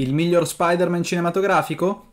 Il miglior Spider-Man cinematografico?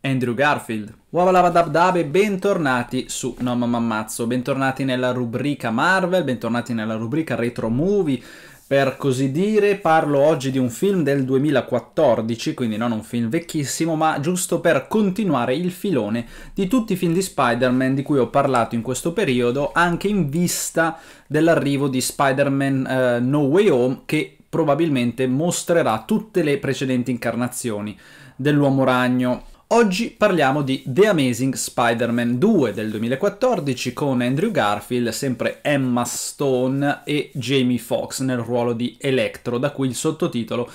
Andrew Garfield. Wabalabadabdab e bentornati su No Mamma Ammazzo, bentornati nella rubrica Marvel, bentornati nella rubrica Retro Movie, per così dire, parlo oggi di un film del 2014, quindi non un film vecchissimo, ma giusto per continuare il filone di tutti i film di Spider-Man di cui ho parlato in questo periodo, anche in vista dell'arrivo di Spider-Man uh, No Way Home che probabilmente mostrerà tutte le precedenti incarnazioni dell'Uomo Ragno. Oggi parliamo di The Amazing Spider-Man 2 del 2014 con Andrew Garfield, sempre Emma Stone e Jamie Foxx nel ruolo di Electro, da cui il sottotitolo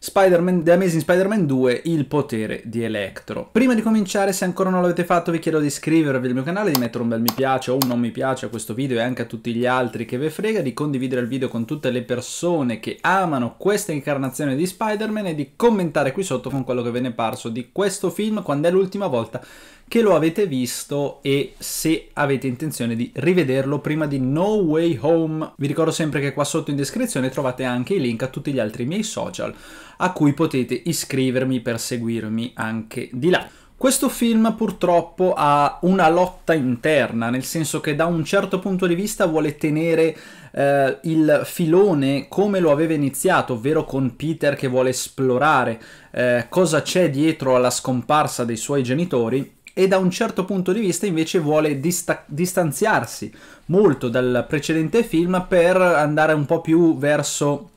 Spider-Man, The Amazing Spider-Man 2, il potere di Electro. Prima di cominciare, se ancora non l'avete fatto, vi chiedo di iscrivervi al mio canale, di mettere un bel mi piace o un non mi piace a questo video e anche a tutti gli altri che ve frega, di condividere il video con tutte le persone che amano questa incarnazione di Spider-Man e di commentare qui sotto con quello che ve ne è parso di questo film, quando è l'ultima volta che lo avete visto e se avete intenzione di rivederlo prima di No Way Home. Vi ricordo sempre che qua sotto in descrizione trovate anche i link a tutti gli altri miei social a cui potete iscrivermi per seguirmi anche di là. Questo film purtroppo ha una lotta interna, nel senso che da un certo punto di vista vuole tenere eh, il filone come lo aveva iniziato, ovvero con Peter che vuole esplorare eh, cosa c'è dietro alla scomparsa dei suoi genitori, e da un certo punto di vista invece vuole dista distanziarsi molto dal precedente film per andare un po' più verso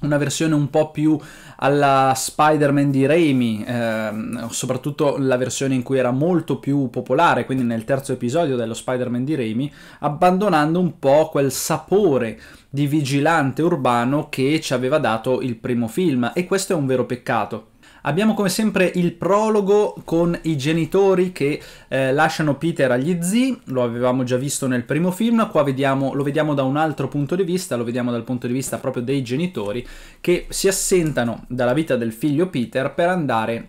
una versione un po' più alla Spider-Man di Raimi, ehm, soprattutto la versione in cui era molto più popolare, quindi nel terzo episodio dello Spider-Man di Raimi, abbandonando un po' quel sapore di vigilante urbano che ci aveva dato il primo film e questo è un vero peccato Abbiamo come sempre il prologo con i genitori che eh, lasciano Peter agli zii, lo avevamo già visto nel primo film, qua vediamo, lo vediamo da un altro punto di vista, lo vediamo dal punto di vista proprio dei genitori che si assentano dalla vita del figlio Peter per andare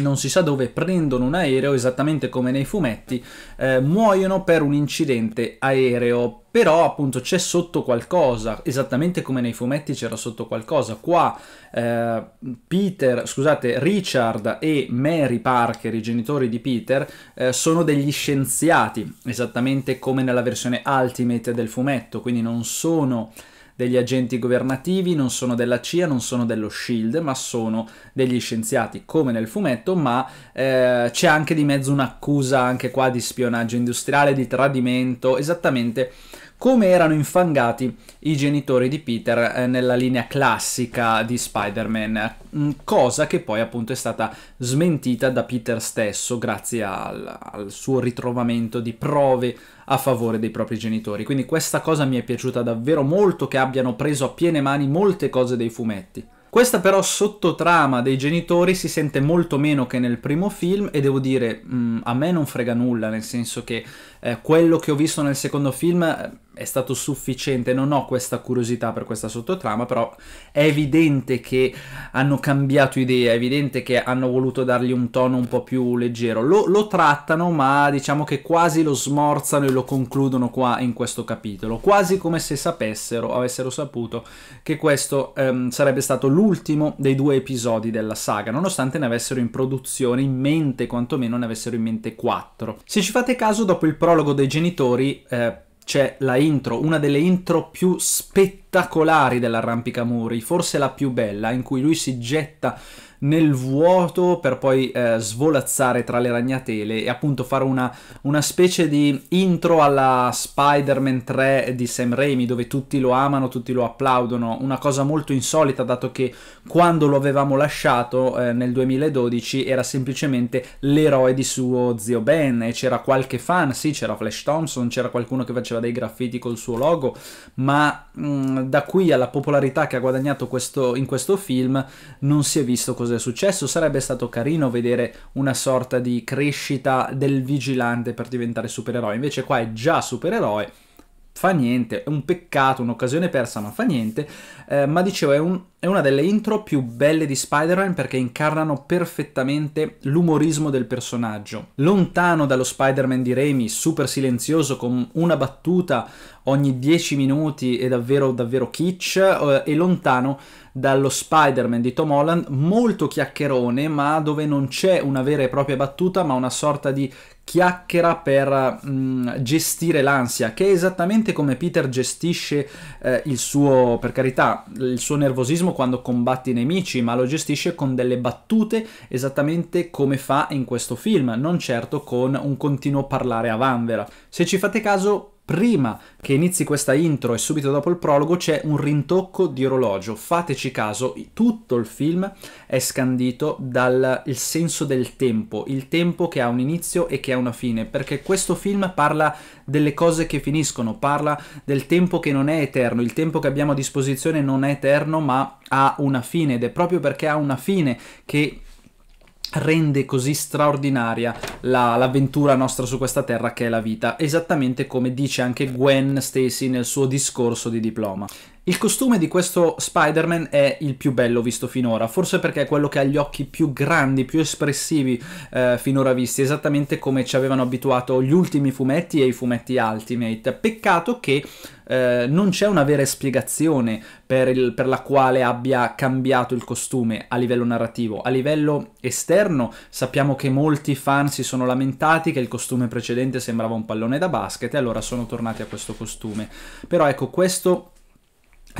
non si sa dove prendono un aereo esattamente come nei fumetti eh, muoiono per un incidente aereo però appunto c'è sotto qualcosa esattamente come nei fumetti c'era sotto qualcosa qua eh, Peter scusate Richard e Mary Parker i genitori di Peter eh, sono degli scienziati esattamente come nella versione Ultimate del fumetto quindi non sono degli agenti governativi, non sono della CIA, non sono dello SHIELD, ma sono degli scienziati, come nel fumetto, ma eh, c'è anche di mezzo un'accusa anche qua di spionaggio industriale, di tradimento, esattamente come erano infangati i genitori di Peter eh, nella linea classica di Spider-Man, mm, cosa che poi appunto è stata smentita da Peter stesso grazie al, al suo ritrovamento di prove a favore dei propri genitori. Quindi questa cosa mi è piaciuta davvero molto che abbiano preso a piene mani molte cose dei fumetti. Questa però sottotrama dei genitori si sente molto meno che nel primo film e devo dire mh, mm, a me non frega nulla, nel senso che eh, quello che ho visto nel secondo film è stato sufficiente, non ho questa curiosità per questa sottotrama, però è evidente che hanno cambiato idea, è evidente che hanno voluto dargli un tono un po' più leggero. Lo, lo trattano, ma diciamo che quasi lo smorzano e lo concludono qua in questo capitolo, quasi come se sapessero, avessero saputo che questo ehm, sarebbe stato l'ultimo dei due episodi della saga, nonostante ne avessero in produzione in mente, quantomeno ne avessero in mente quattro. Se ci fate caso, dopo il prologo dei genitori, eh, c'è la intro, una delle intro più spettacolari dell'arrampicamuri, forse la più bella, in cui lui si getta nel vuoto per poi eh, svolazzare tra le ragnatele e appunto fare una, una specie di intro alla Spider-Man 3 di Sam Raimi dove tutti lo amano, tutti lo applaudono, una cosa molto insolita dato che quando lo avevamo lasciato eh, nel 2012 era semplicemente l'eroe di suo zio Ben e c'era qualche fan, sì c'era Flash Thompson, c'era qualcuno che faceva dei graffiti col suo logo, ma mh, mm, da qui alla popolarità che ha guadagnato questo, in questo film non si è visto così cosa è successo, sarebbe stato carino vedere una sorta di crescita del vigilante per diventare supereroe, invece qua è già supereroe, fa niente, è un peccato, un'occasione persa ma fa niente, eh, ma dicevo è, un, è una delle intro più belle di Spider-Man perché incarnano perfettamente l'umorismo del personaggio, lontano dallo Spider-Man di Remy, super silenzioso con una battuta ogni 10 minuti è davvero, davvero kitsch eh, e lontano dallo Spider-Man di Tom Holland, molto chiacchierone, ma dove non c'è una vera e propria battuta, ma una sorta di chiacchiera per mh, mm, gestire l'ansia, che è esattamente come Peter gestisce eh, il suo, per carità, il suo nervosismo quando combatte i nemici, ma lo gestisce con delle battute esattamente come fa in questo film, non certo con un continuo parlare a vanvera. Se ci fate caso, prima che inizi questa intro e subito dopo il prologo c'è un rintocco di orologio. Fateci caso, tutto il film è scandito dal senso del tempo, il tempo che ha un inizio e che ha una fine, perché questo film parla delle cose che finiscono, parla del tempo che non è eterno, il tempo che abbiamo a disposizione non è eterno ma ha una fine ed è proprio perché ha una fine che rende così straordinaria la, l'avventura nostra su questa terra che è la vita, esattamente come dice anche Gwen Stacy nel suo discorso di diploma. Il costume di questo Spider-Man è il più bello visto finora, forse perché è quello che ha gli occhi più grandi, più espressivi eh, finora visti, esattamente come ci avevano abituato gli ultimi fumetti e i fumetti Ultimate. Peccato che eh, non c'è una vera spiegazione per, il, per, la quale abbia cambiato il costume a livello narrativo. A livello esterno sappiamo che molti fan si sono lamentati che il costume precedente sembrava un pallone da basket e allora sono tornati a questo costume. Però ecco, questo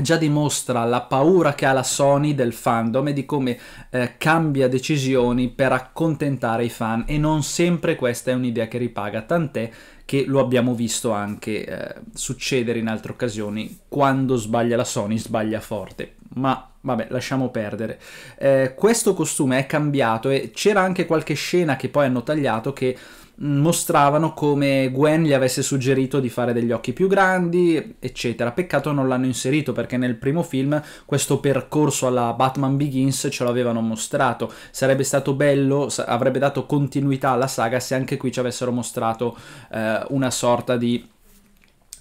già dimostra la paura che ha la Sony del fandom e di come eh, cambia decisioni per accontentare i fan e non sempre questa è un'idea che ripaga, tant'è che lo abbiamo visto anche eh, succedere in altre occasioni, quando sbaglia la Sony sbaglia forte, ma vabbè lasciamo perdere. Eh, questo costume è cambiato e c'era anche qualche scena che poi hanno tagliato che mostravano come Gwen gli avesse suggerito di fare degli occhi più grandi, eccetera. Peccato non l'hanno inserito perché nel primo film questo percorso alla Batman Begins ce l'avevano mostrato. Sarebbe stato bello, avrebbe dato continuità alla saga se anche qui ci avessero mostrato eh, una sorta di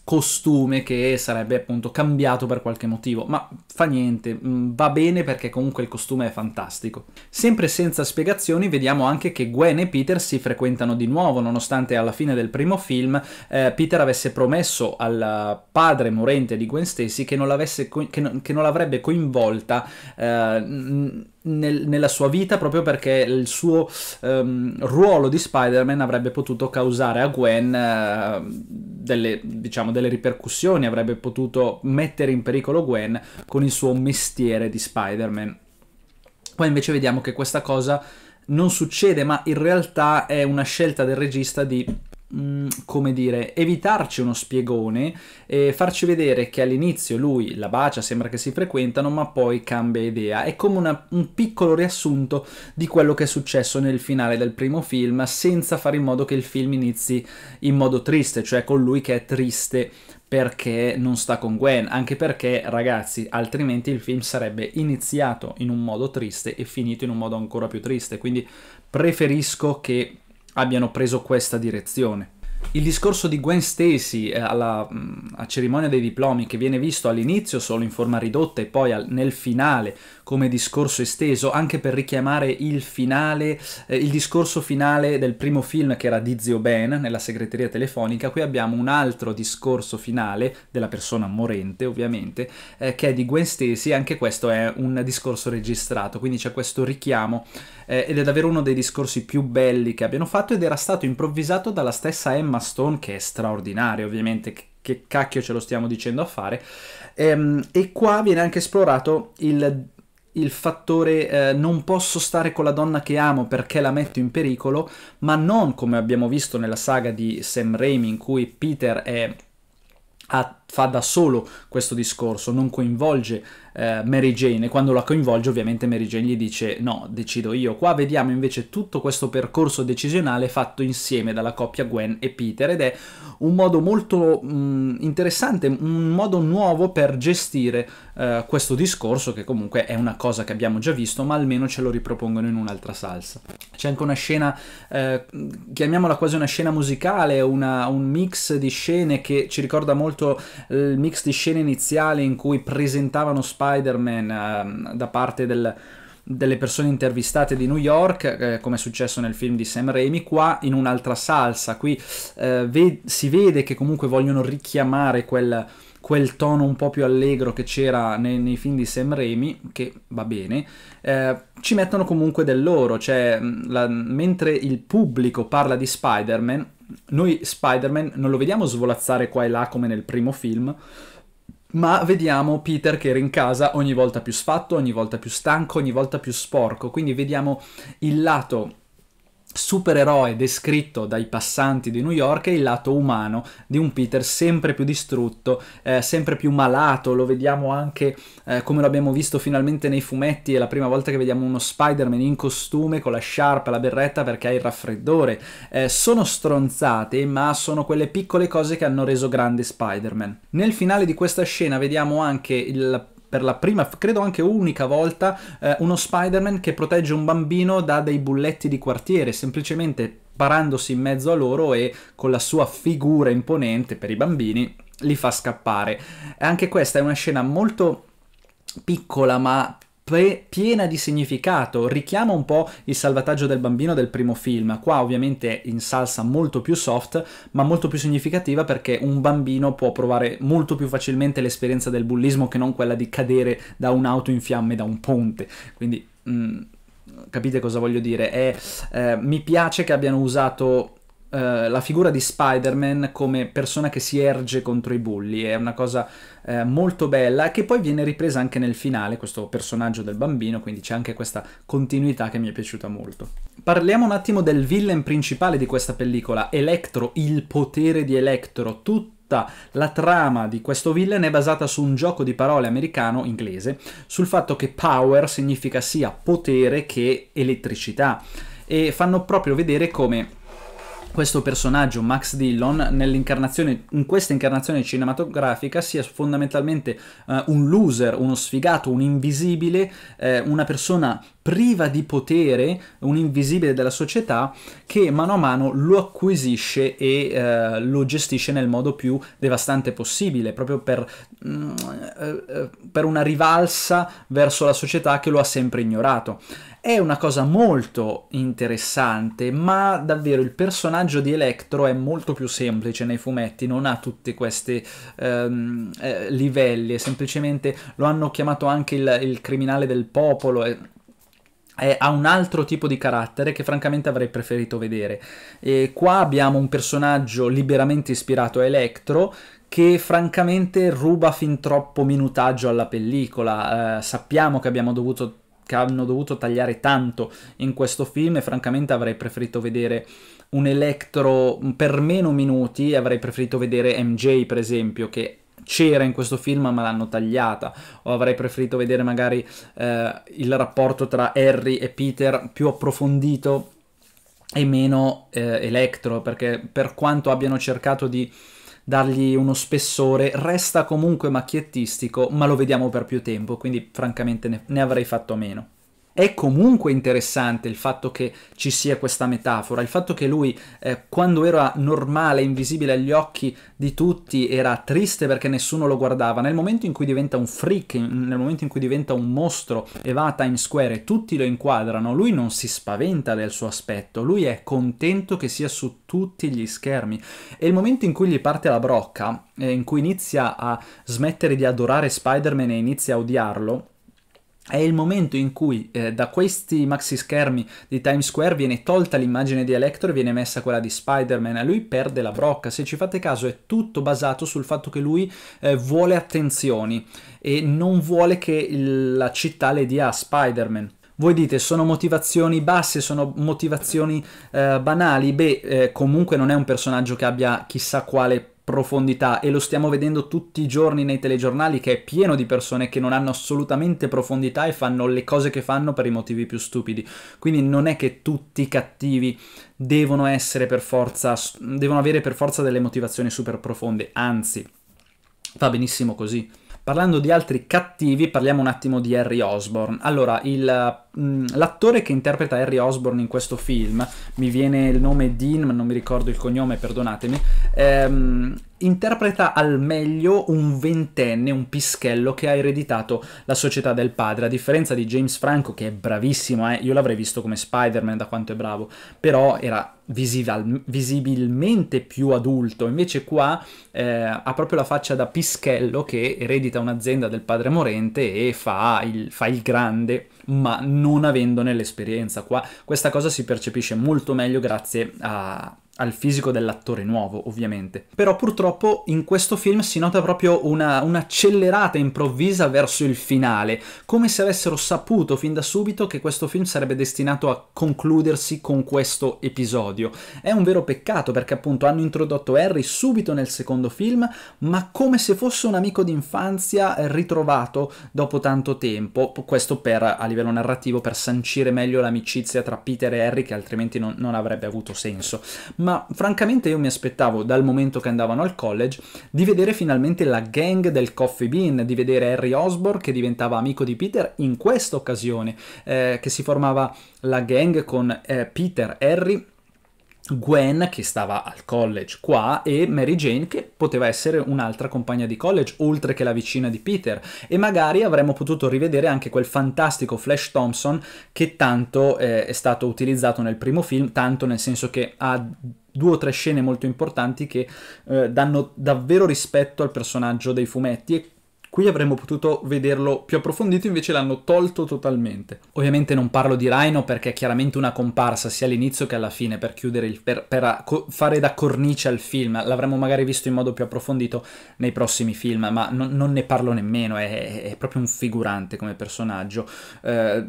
costume che sarebbe appunto cambiato per qualche motivo, ma fa niente, mm, va bene perché comunque il costume è fantastico. Sempre senza spiegazioni vediamo anche che Gwen e Peter si frequentano di nuovo, nonostante alla fine del primo film eh, Peter avesse promesso al padre morente di Gwen Stacy che non, l'avrebbe co coinvolta eh, nel, nella sua vita proprio perché il suo um, ruolo di Spider-Man avrebbe potuto causare a Gwen uh, delle, diciamo, delle ripercussioni, avrebbe potuto mettere in pericolo Gwen con il suo mestiere di Spider-Man. Poi invece vediamo che questa cosa non succede, ma in realtà è una scelta del regista di Mm, come dire, evitarci uno spiegone e farci vedere che all'inizio lui la bacia, sembra che si frequentano, ma poi cambia idea. È come una, un piccolo riassunto di quello che è successo nel finale del primo film, senza fare in modo che il film inizi in modo triste, cioè con lui che è triste perché non sta con Gwen, anche perché ragazzi, altrimenti il film sarebbe iniziato in un modo triste e finito in un modo ancora più triste, quindi preferisco che abbiano preso questa direzione. Il discorso di Gwen Stacy eh, alla, mm, a cerimonia dei diplomi, che viene visto all'inizio solo in forma ridotta e poi al, nel finale come discorso esteso, anche per richiamare il finale, eh, il discorso finale del primo film che era di Zio Ben nella segreteria telefonica. Qui abbiamo un altro discorso finale della persona morente, ovviamente, eh, che è di Gwen Stacy, anche questo è un discorso registrato, quindi c'è questo richiamo eh, ed è davvero uno dei discorsi più belli che abbiano fatto ed era stato improvvisato dalla stessa Emma Stone, che è straordinaria, ovviamente, che cacchio ce lo stiamo dicendo a fare. Ehm, e qua viene anche esplorato il il fattore eh, non posso stare con la donna che amo perché la metto in pericolo, ma non come abbiamo visto nella saga di Sam Raimi in cui Peter è, ha fa da solo questo discorso, non coinvolge eh, Mary Jane e quando la coinvolge ovviamente Mary Jane gli dice no, decido io. Qua vediamo invece tutto questo percorso decisionale fatto insieme dalla coppia Gwen e Peter ed è un modo molto mh, mm, interessante, un modo nuovo per gestire eh, questo discorso che comunque è una cosa che abbiamo già visto ma almeno ce lo ripropongono in un'altra salsa. C'è anche una scena, eh, chiamiamola quasi una scena musicale, una, un mix di scene che ci ricorda molto il mix di scene iniziali in cui presentavano Spider-Man ehm, da parte del, delle persone intervistate di New York, eh, come è successo nel film di Sam Raimi, qua in un'altra salsa. Qui eh, ve si vede che comunque vogliono richiamare quel quel tono un po' più allegro che c'era nei, nei film di Sam Raimi, che va bene, eh, ci mettono comunque del loro, cioè mm, la, mentre il pubblico parla di Spider-Man, noi Spider-Man non lo vediamo svolazzare qua e là come nel primo film, ma vediamo Peter che era in casa ogni volta più sfatto, ogni volta più stanco, ogni volta più sporco, quindi vediamo il lato supereroe descritto dai passanti di New York e il lato umano di un Peter sempre più distrutto, eh, sempre più malato, lo vediamo anche eh, come abbiamo visto finalmente nei fumetti, è la prima volta che vediamo uno Spider-Man in costume con la sciarpa, la berretta perché ha il raffreddore. Eh, sono stronzate, ma sono quelle piccole cose che hanno reso grande Spider-Man. Nel finale di questa scena vediamo anche il per la prima, credo anche unica volta, eh, uno Spider-Man che protegge un bambino da dei bulletti di quartiere, semplicemente parandosi in mezzo a loro e con la sua figura imponente per i bambini li fa scappare. Anche questa è una scena molto piccola ma piena di significato, richiama un po' il salvataggio del bambino del primo film, qua ovviamente in salsa molto più soft, ma molto più significativa perché un bambino può provare molto più facilmente l'esperienza del bullismo che non quella di cadere da un'auto in fiamme, da un ponte, quindi... Mm, capite cosa voglio dire? È, eh, mi piace che abbiano usato eh, la figura di Spider-Man come persona che si erge contro i bulli è una cosa uh, molto bella che poi viene ripresa anche nel finale, questo personaggio del bambino, quindi c'è anche questa continuità che mi è piaciuta molto. Parliamo un attimo del villain principale di questa pellicola, Electro, il potere di Electro, tutto la trama di questo villain è basata su un gioco di parole americano-inglese sul fatto che power significa sia potere che elettricità e fanno proprio vedere come questo personaggio, Max Dillon, in questa incarnazione cinematografica sia fondamentalmente eh, un loser, uno sfigato, un invisibile, eh, una persona priva di potere, un invisibile della società, che mano a mano lo acquisisce e eh, lo gestisce nel modo più devastante possibile, proprio per, mh, mm, eh, eh, per una rivalsa verso la società che lo ha sempre ignorato. È una cosa molto interessante, ma davvero il personaggio di Electro è molto più semplice nei fumetti, non ha tutti questi ehm, eh, livelli, è semplicemente lo hanno chiamato anche il, il criminale del popolo. È, ha un altro tipo di carattere che francamente avrei preferito vedere. E qua abbiamo un personaggio liberamente ispirato a Electro che francamente ruba fin troppo minutaggio alla pellicola. Eh, sappiamo che abbiamo dovuto che hanno dovuto tagliare tanto in questo film e francamente avrei preferito vedere un Electro per meno minuti, avrei preferito vedere MJ per esempio che c'era in questo film ma l'hanno tagliata o avrei preferito vedere magari eh, il rapporto tra Harry e Peter più approfondito e meno eh, Electro perché per quanto abbiano cercato di dargli uno spessore, resta comunque macchiettistico, ma lo vediamo per più tempo, quindi francamente ne, ne avrei fatto meno è comunque interessante il fatto che ci sia questa metafora, il fatto che lui eh, quando era normale, invisibile agli occhi di tutti, era triste perché nessuno lo guardava, nel momento in cui diventa un freak, nel momento in cui diventa un mostro e va a Times Square e tutti lo inquadrano, lui non si spaventa del suo aspetto, lui è contento che sia su tutti gli schermi e il momento in cui gli parte la brocca, eh, in cui inizia a smettere di adorare Spider-Man e inizia a odiarlo, è il momento in cui eh, da questi maxi schermi di Times Square viene tolta l'immagine di Electro e viene messa quella di Spider-Man e lui perde la brocca. Se ci fate caso è tutto basato sul fatto che lui eh, vuole attenzioni e non vuole che il, la città le dia a Spider-Man. Voi dite sono motivazioni basse, sono motivazioni eh, banali? Beh, eh, comunque non è un personaggio che abbia chissà quale profondità e lo stiamo vedendo tutti i giorni nei telegiornali che è pieno di persone che non hanno assolutamente profondità e fanno le cose che fanno per i motivi più stupidi. Quindi non è che tutti i cattivi devono essere per forza devono avere per forza delle motivazioni super profonde, anzi va benissimo così. Parlando di altri cattivi, parliamo un attimo di Harry Osborne. Allora, il Mm, l'attore che interpreta Harry Osborne in questo film, mi viene il nome Dean, ma non mi ricordo il cognome, perdonatemi, ehm, interpreta al meglio un ventenne, un pischello che ha ereditato la società del padre, a differenza di James Franco che è bravissimo, eh? io l'avrei visto come Spider-Man da quanto è bravo, però era visibilmente più adulto, invece qua eh, ha proprio la faccia da pischello che eredita un'azienda del padre morente e fa il, fa il grande, ma non non avendone l'esperienza. Qua questa cosa si percepisce molto meglio grazie a al fisico dell'attore nuovo, ovviamente. Però purtroppo in questo film si nota proprio una, un'accelerata improvvisa verso il finale, come se avessero saputo fin da subito che questo film sarebbe destinato a concludersi con questo episodio. È un vero peccato perché appunto hanno introdotto Harry subito nel secondo film, ma come se fosse un amico d'infanzia ritrovato dopo tanto tempo, questo per, a livello narrativo per sancire meglio l'amicizia tra Peter e Harry che altrimenti non, non avrebbe avuto senso. Ma ma francamente io mi aspettavo dal momento che andavano al college di vedere finalmente la gang del Coffee Bean, di vedere Harry Osborne che diventava amico di Peter in questa occasione, eh, che si formava la gang con eh, Peter, Harry Gwen che stava al college qua e Mary Jane che poteva essere un'altra compagna di college oltre che la vicina di Peter e magari avremmo potuto rivedere anche quel fantastico Flash Thompson che tanto eh, è stato utilizzato nel primo film, tanto nel senso che ha due o tre scene molto importanti che eh, danno davvero rispetto al personaggio dei fumetti e Qui avremmo potuto vederlo più approfondito, invece l'hanno tolto totalmente. Ovviamente non parlo di Rhino perché è chiaramente una comparsa sia all'inizio che alla fine per, il, per, per fare da cornice al film. L'avremmo magari visto in modo più approfondito nei prossimi film, ma non, non ne parlo nemmeno, è, è, proprio un figurante come personaggio. Eh,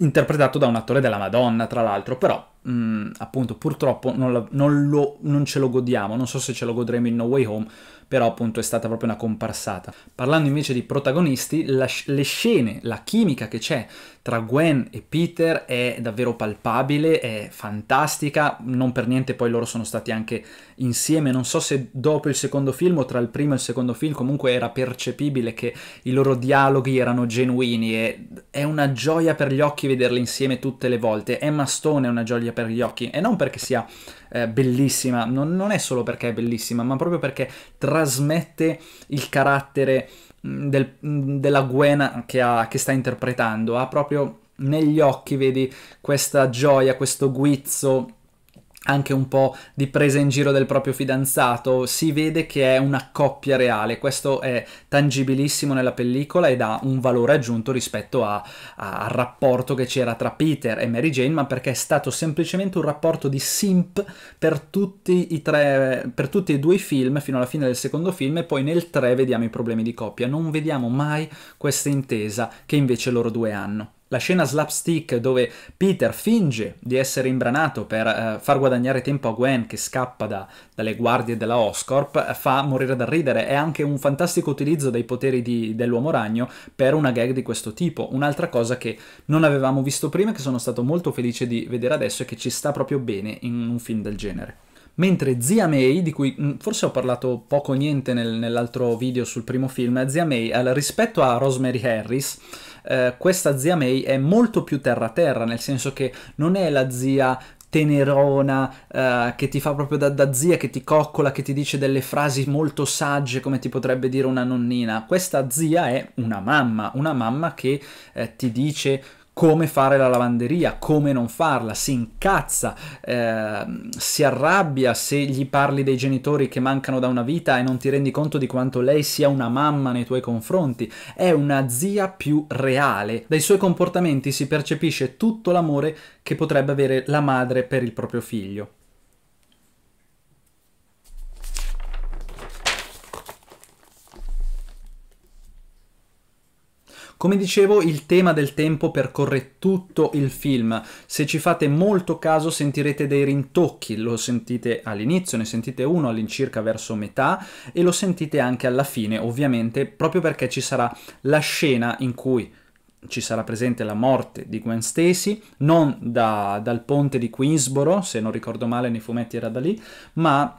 interpretato da un attore della Madonna, tra l'altro, però mh, mm, appunto purtroppo non, la, non, lo, non ce lo godiamo, non so se ce lo godremo in No Way Home, però appunto è stata proprio una comparsata. Parlando invece di protagonisti, la, le scene, la chimica che c'è tra Gwen e Peter è davvero palpabile, è fantastica, non per niente poi loro sono stati anche insieme, non so se dopo il secondo film o tra il primo e il secondo film comunque era percepibile che i loro dialoghi erano genuini e è una gioia per gli occhi vederli insieme tutte le volte, Emma Stone è una gioia per gli occhi e non perché sia eh, bellissima, non, non, è solo perché è bellissima, ma proprio perché trasmette il carattere mm, del, mm, della Gwen che, ha, che sta interpretando, ha proprio negli occhi, vedi, questa gioia, questo guizzo anche un po' di presa in giro del proprio fidanzato, si vede che è una coppia reale, questo è tangibilissimo nella pellicola ed ha un valore aggiunto rispetto a, a, al rapporto che c'era tra Peter e Mary Jane, ma perché è stato semplicemente un rapporto di simp per tutti, i tre, per tutti e due i film fino alla fine del secondo film e poi nel 3 vediamo i problemi di coppia, non vediamo mai questa intesa che invece loro due hanno. La scena slapstick dove Peter finge di essere imbranato per eh, far guadagnare tempo a Gwen che scappa da, dalle guardie della Oscorp eh, fa morire da ridere, è anche un fantastico utilizzo dei poteri dell'uomo ragno per una gag di questo tipo. Un'altra cosa che non avevamo visto prima e che sono stato molto felice di vedere adesso e che ci sta proprio bene in un film del genere mentre Zia May, di cui mm, forse ho parlato poco o niente nel, nell'altro video sul primo film, Zia May, rispetto a Rosemary Harris, eh, questa zia May è molto più terra-terra, nel senso che non è la zia tenerona eh, che ti fa proprio da, da, zia, che ti coccola, che ti dice delle frasi molto sagge come ti potrebbe dire una nonnina. Questa zia è una mamma, una mamma che eh, ti dice come fare la lavanderia, come non farla, si incazza, eh, si arrabbia se gli parli dei genitori che mancano da una vita e non ti rendi conto di quanto lei sia una mamma nei tuoi confronti, è una zia più reale. Dai suoi comportamenti si percepisce tutto l'amore che potrebbe avere la madre per il proprio figlio. Come dicevo, il tema del tempo percorre tutto il film. Se ci fate molto caso sentirete dei rintocchi, lo sentite all'inizio, ne sentite uno all'incirca verso metà e lo sentite anche alla fine, ovviamente, proprio perché ci sarà la scena in cui ci sarà presente la morte di Gwen Stacy, non da, dal ponte di Queensboro, se non ricordo male nei fumetti era da lì, ma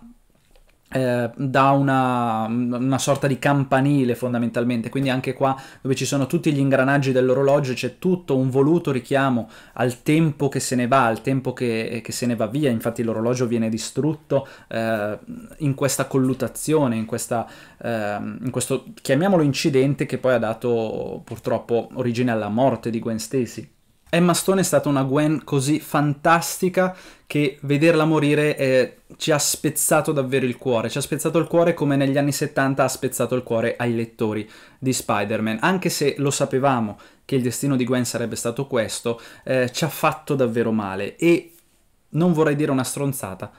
eh, da una, una, sorta di campanile fondamentalmente, quindi anche qua dove ci sono tutti gli ingranaggi dell'orologio c'è tutto un voluto richiamo al tempo che se ne va, al tempo che, che se ne va via, infatti l'orologio viene distrutto eh, in questa collutazione, in, questa, eh, in, questo chiamiamolo incidente che poi ha dato purtroppo origine alla morte di Gwen Stacy. Emma Stone è stata una Gwen così fantastica che vederla morire eh, ci ha spezzato davvero il cuore, ci ha spezzato il cuore come negli anni 70 ha spezzato il cuore ai lettori di Spider-Man, anche se lo sapevamo che il destino di Gwen sarebbe stato questo, eh, ci ha fatto davvero male e non vorrei dire una stronzata,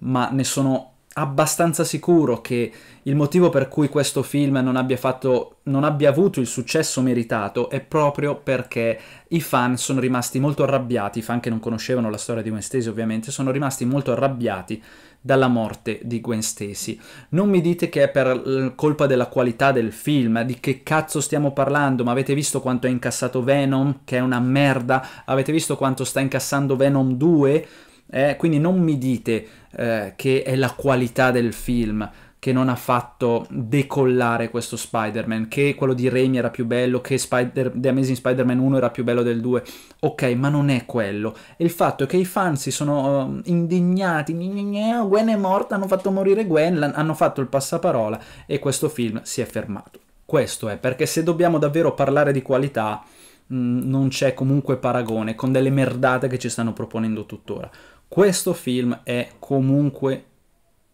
ma ne sono abbastanza sicuro che il motivo per cui questo film non abbia, fatto, non abbia avuto il successo meritato è proprio perché i fan sono rimasti molto arrabbiati, i fan che non conoscevano la storia di Gwen Stacy ovviamente, sono rimasti molto arrabbiati dalla morte di Gwen Stacy. Non mi dite che è per colpa della qualità del film, di che cazzo stiamo parlando, ma avete visto quanto è incassato Venom, che è una merda, avete visto quanto sta incassando Venom 2? Eh, quindi non mi dite eh, che è la qualità del film che non ha fatto decollare questo Spider-Man, che quello di Raimi era più bello, che Spider- The Amazing Spider-Man 1 era più bello del 2. Ok, ma non è quello. E il fatto è che i fan si sono eh, indignati, oh, Gwen è morta, hanno fatto morire Gwen, hanno fatto il passaparola e questo film si è fermato. Questo è, perché se dobbiamo davvero parlare di qualità, mh, mm, non c'è comunque paragone con delle merdate che ci stanno proponendo tuttora. Questo film è comunque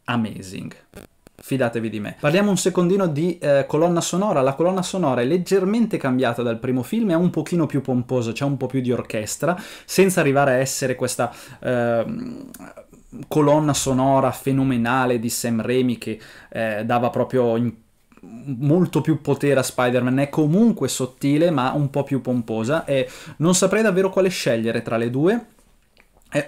amazing. Fidatevi di me. Parliamo un secondino di eh, colonna sonora. La colonna sonora è leggermente cambiata dal primo film, è un pochino più pomposa, c'è cioè un po' più di orchestra, senza arrivare a essere questa... Eh, colonna sonora fenomenale di Sam Raimi che eh, dava proprio in molto più potere a Spider-Man, è comunque sottile ma un po' più pomposa e non saprei davvero quale scegliere tra le due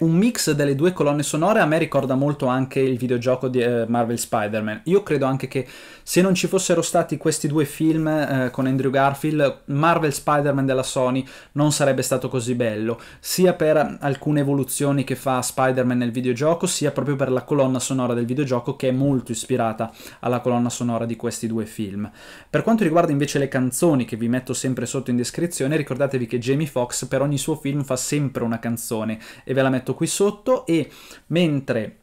un mix delle due colonne sonore a me ricorda molto anche il videogioco di eh, Marvel Spider-Man. Io credo anche che se non ci fossero stati questi due film eh, con Andrew Garfield, Marvel Spider-Man della Sony non sarebbe stato così bello, sia per alcune evoluzioni che fa Spider-Man nel videogioco, sia proprio per la colonna sonora del videogioco che è molto ispirata alla colonna sonora di questi due film. Per quanto riguarda invece le canzoni che vi metto sempre sotto in descrizione, ricordatevi che Jamie Foxx per ogni suo film fa sempre una canzone e ve la metto qui sotto e mentre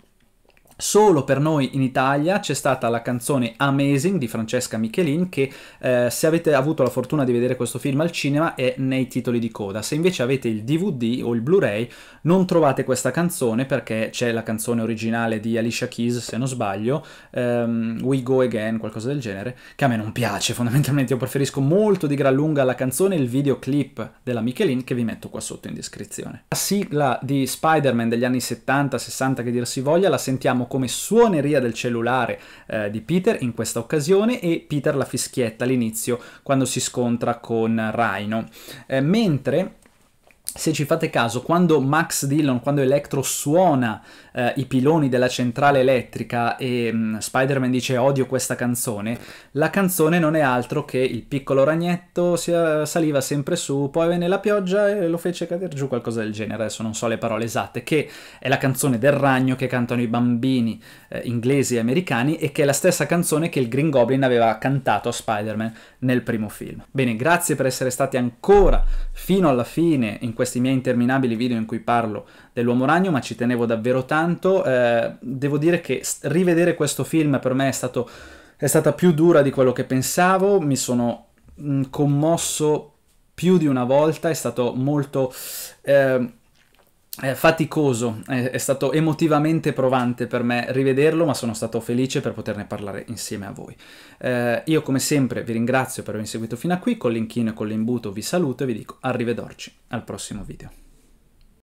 Solo per noi in Italia c'è stata la canzone Amazing di Francesca Michelin che eh, se avete avuto la fortuna di vedere questo film al cinema è nei titoli di coda, se invece avete il DVD o il Blu-ray non trovate questa canzone perché c'è la canzone originale di Alicia Keys se non sbaglio, um, We Go Again, qualcosa del genere, che a me non piace fondamentalmente, io preferisco molto di gran lunga la canzone e il videoclip della Michelin che vi metto qua sotto in descrizione. La sigla di Spider-Man degli anni 70-60 che dir si voglia la sentiamo come suoneria del cellulare eh, di Peter in questa occasione e Peter la fischietta all'inizio quando si scontra con Rhino. Eh, mentre se ci fate caso, quando Max Dillon, quando Electro suona eh, i piloni della centrale elettrica e mh, mm, Spider-Man dice odio questa canzone, la canzone non è altro che il piccolo ragnetto si, uh, saliva sempre su, poi venne la pioggia e lo fece cadere giù, qualcosa del genere, adesso non so le parole esatte, che è la canzone del ragno che cantano i bambini eh, inglesi e americani e che è la stessa canzone che il Green Goblin aveva cantato a Spider-Man nel primo film. Bene, grazie per essere stati ancora fino alla fine in questi miei interminabili video in cui parlo dell'Uomo Ragno, ma ci tenevo davvero tanto. Eh, devo dire che rivedere questo film per me è, stato, è stata più dura di quello che pensavo, mi sono mm, commosso più di una volta, è stato molto... Eh, faticoso, è, stato emotivamente provante per me rivederlo, ma sono stato felice per poterne parlare insieme a voi. Eh, io come sempre vi ringrazio per avermi seguito fino a qui, con l'inchino e con l'imbuto vi saluto e vi dico arrivederci al prossimo video.